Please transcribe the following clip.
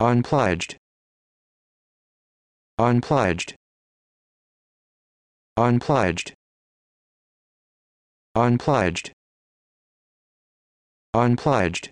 unpledged unpledged unpledged unpledged unpledged